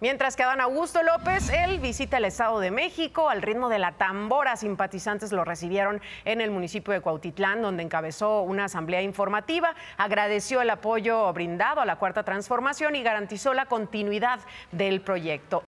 Mientras que Adán Augusto López, él visita el Estado de México al ritmo de la tambora. Simpatizantes lo recibieron en el municipio de Cuautitlán, donde encabezó una asamblea informativa, agradeció el apoyo brindado a la Cuarta Transformación y garantizó la continuidad del proyecto.